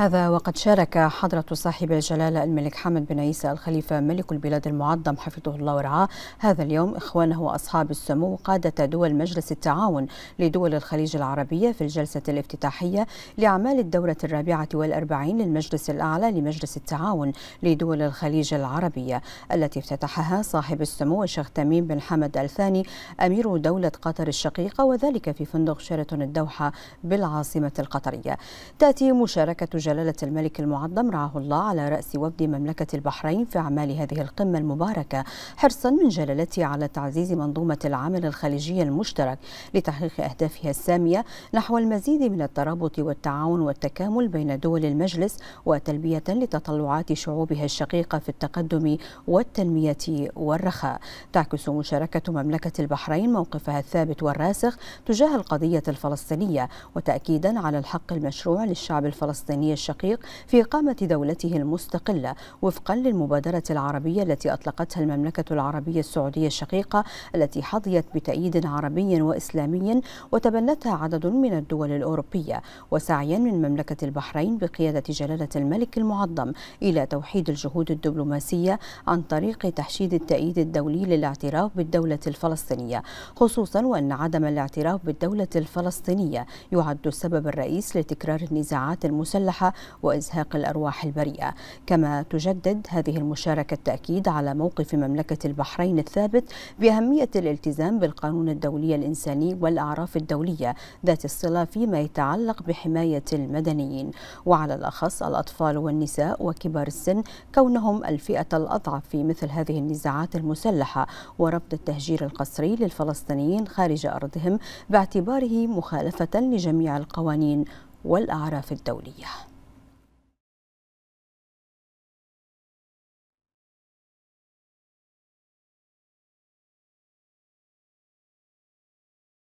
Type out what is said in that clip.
هذا وقد شارك حضرة صاحب الجلالة الملك حمد بن عيسى الخليفة ملك البلاد المعظم حفظه الله ورعاه هذا اليوم إخوانه وأصحاب السمو قادة دول مجلس التعاون لدول الخليج العربية في الجلسة الافتتاحية لأعمال الدورة الرابعة والأربعين للمجلس الأعلى لمجلس التعاون لدول الخليج العربية التي افتتحها صاحب السمو الشيخ تميم بن حمد الثاني أمير دولة قطر الشقيقة وذلك في فندق شيرتون الدوحة بالعاصمة القطرية تأتي مشاركة جلالة الملك المعظم رعاه الله على رأس وفد مملكة البحرين في أعمال هذه القمة المباركة حرصا من جلالته على تعزيز منظومة العمل الخليجي المشترك لتحقيق أهدافها السامية نحو المزيد من الترابط والتعاون والتكامل بين دول المجلس وتلبية لتطلعات شعوبها الشقيقة في التقدم والتنمية والرخاء تعكس مشاركة مملكة البحرين موقفها الثابت والراسخ تجاه القضية الفلسطينية وتأكيدا على الحق المشروع للشعب الفلسطيني الوطني الشقيق في إقامة دولته المستقلة وفقا للمبادرة العربية التي أطلقتها المملكة العربية السعودية الشقيقة التي حظيت بتأييد عربي وإسلامي وتبنتها عدد من الدول الأوروبية وسعيا من مملكة البحرين بقيادة جلالة الملك المعظم إلى توحيد الجهود الدبلوماسية عن طريق تحشيد التأييد الدولي للاعتراف بالدولة الفلسطينية خصوصا وأن عدم الاعتراف بالدولة الفلسطينية يعد السبب الرئيس لتكرار النزاعات المسلحة الصحة وإزهاق الأرواح البريئة كما تجدد هذه المشاركة التأكيد على موقف مملكة البحرين الثابت بأهمية الالتزام بالقانون الدولي الإنساني والأعراف الدولية ذات الصلة فيما يتعلق بحماية المدنيين وعلى الأخص الأطفال والنساء وكبار السن كونهم الفئة الأضعف في مثل هذه النزاعات المسلحة ورفض التهجير القسري للفلسطينيين خارج أرضهم باعتباره مخالفة لجميع القوانين والأعراف الدولية